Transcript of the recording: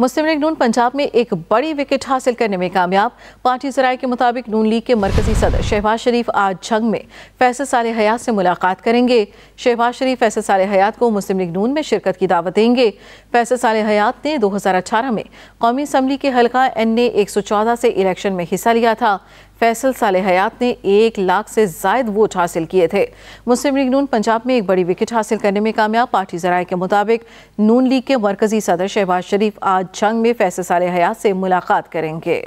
मुस्लिम league नून पंजाब में एक बड़ी विकेट हासिल करने में कामयाब पार्टी जराये के मुताबिक नून लीग के मरकजी सदर शहबाज शरीफ आज जंग में फैसल साल हयात से मुलाकात करेंगे शहबाज शरीफ फैसल साल हयात को मुस्लिम लीग नून में शिरकत की दावत देंगे फैसल साल हयात ने दो हज़ार अठारह में कौमी असम्बली के हल्का एन ए एक सौ चौदह से इलेक्शन में हिस्सा लिया था फैसल साल हयात ने एक लाख से जायद वोट हासिल किए थे मुस्लिम लीग नून पंजाब में एक बड़ी विकेट हासिल करने में कामयाब पार्टी जराये के मुताबिक नून लीग के मरकजी सदर शहबाज शरीफ आज चंग में फैसल साल हयात से मुलाकात करेंगे